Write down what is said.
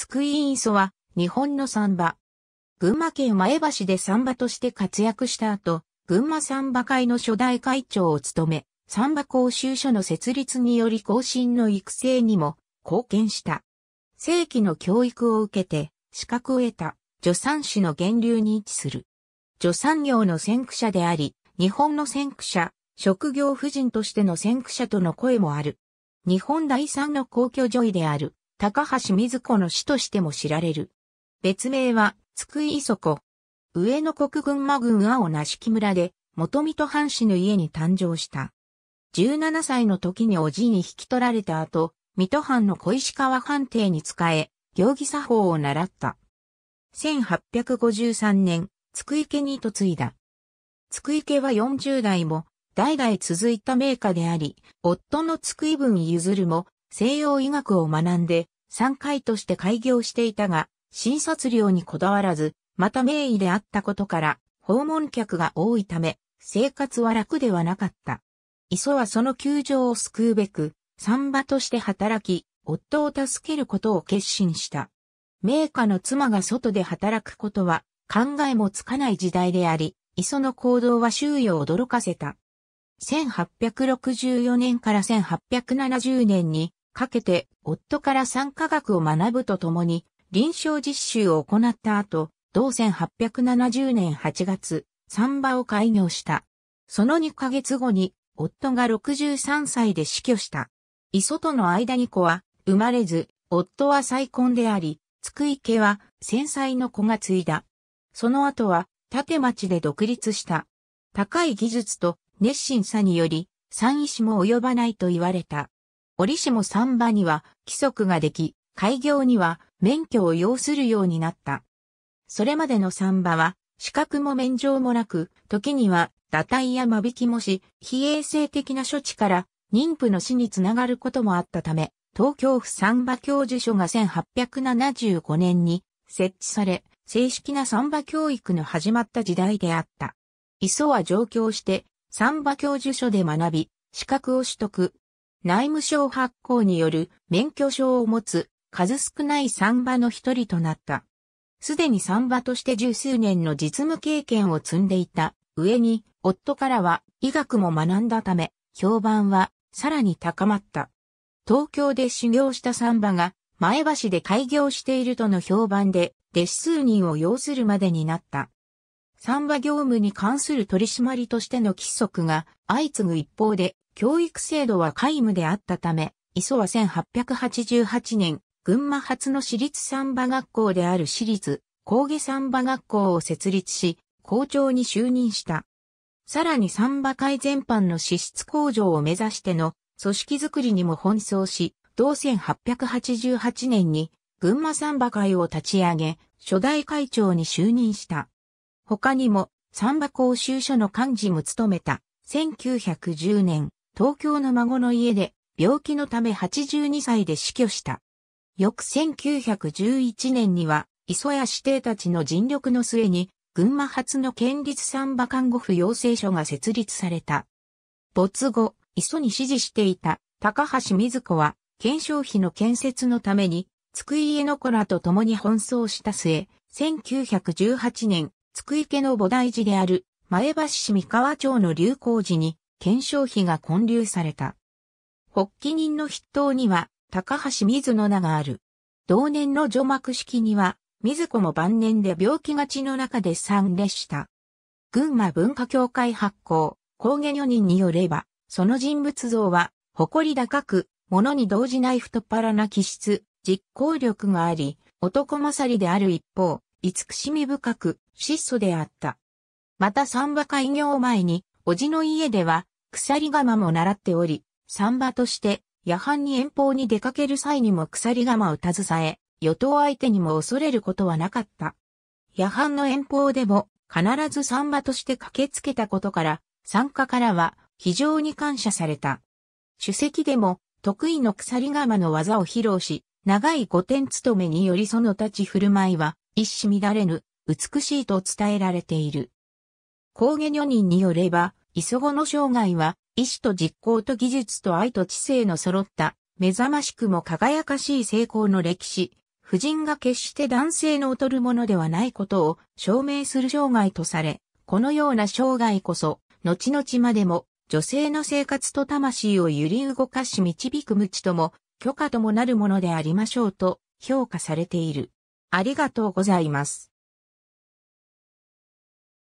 津久井磯は日本のサンバ。群馬県前橋でサンバとして活躍した後、群馬サンバ会の初代会長を務め、サンバ講習所の設立により後進の育成にも貢献した。正規の教育を受けて資格を得た助産師の源流に位置する。助産業の先駆者であり、日本の先駆者、職業婦人としての先駆者との声もある。日本第三の公共女医である高橋瑞子の死としても知られる。別名は、津久井磯子。上野国群馬郡青なし木村で、元水戸藩士の家に誕生した。17歳の時におじいに引き取られた後、水戸藩の小石川藩邸に仕え、行儀作法を習った。1853年、津久井家に嫁いだ。津久井家は40代も、代々続いた名家であり、夫の津久井文譲も、西洋医学を学んで、産科医として開業していたが、診察料にこだわらず、また名医であったことから、訪問客が多いため、生活は楽ではなかった。磯はその窮状を救うべく、産場として働き、夫を助けることを決心した。名家の妻が外で働くことは考えもつかない時代であり、磯の行動は周囲を驚かせた。1864年から1870年にかけて夫から産科学を学ぶとともに臨床実習を行った後、同1870年8月、産場を開業した。その2ヶ月後に夫が63歳で死去した。磯との間に子は生まれず、夫は再婚であり、津久井家は戦災の子が継いだ。その後は、盾町で独立した。高い技術と熱心さにより、産医師も及ばないと言われた。折しも三馬には規則ができ、開業には免許を要するようになった。それまでの三馬は、資格も免状もなく、時には、堕胎や間引きもし、非衛生的な処置から、妊婦の死につながることもあったため、東京府三馬教授所が1875年に設置され、正式な三馬教育の始まった時代であった。磯は上京して、三馬教授所で学び、資格を取得、内務省発行による免許証を持つ数少ない産馬の一人となった。すでに産馬として十数年の実務経験を積んでいた上に夫からは医学も学んだため評判はさらに高まった。東京で修行した産馬が前橋で開業しているとの評判で弟子数人を要するまでになった。産馬業務に関する取締りとしての規則が相次ぐ一方で教育制度は皆無であったため、磯は1888年、群馬初の私立三馬学校である私立、高下三馬学校を設立し、校長に就任した。さらに三馬会全般の資質向上を目指しての組織づくりにも奔走し、同1888年に群馬三馬会を立ち上げ、初代会長に就任した。他にも、三馬校。講習所の幹事も務めた。1910年、東京の孫の家で病気のため82歳で死去した。翌1911年には、磯谷指定たちの尽力の末に、群馬発の県立産馬看護婦養成所が設立された。没後、磯に支持していた高橋瑞子は、検証費の建設のために、津久井家の子らと共に奔走した末、1918年、津久井家の菩提寺である前橋市三河町の流行寺に検証費が混流された。発起人の筆頭には、高橋水野名がある。同年の除幕式には、水子も晩年で病気がちの中で参列した。群馬文化協会発行、工芸女人によれば、その人物像は、誇り高く、物に動じない太っ腹な気質、実行力があり、男勝りである一方、慈しみ深く、質素であった。また三馬会業前に、おじの家では、鎖釜も習っており、三馬として、夜半に遠方に出かける際にも鎖釜を携え、与党相手にも恐れることはなかった。夜半の遠方でも、必ず三馬として駆けつけたことから、参加からは非常に感謝された。主席でも得意の鎖釜の技を披露し、長い御殿勤めによりその立ち振る舞いは一糸乱れぬ、美しいと伝えられている。高下女人によれば、磯子の生涯は、意志と実行と技術と愛と知性の揃った、目覚ましくも輝かしい成功の歴史、夫人が決して男性の劣るものではないことを証明する生涯とされ、このような生涯こそ、後々までも、女性の生活と魂を揺り動かし導く無知とも、許可ともなるものでありましょうと評価されている。ありがとうございます。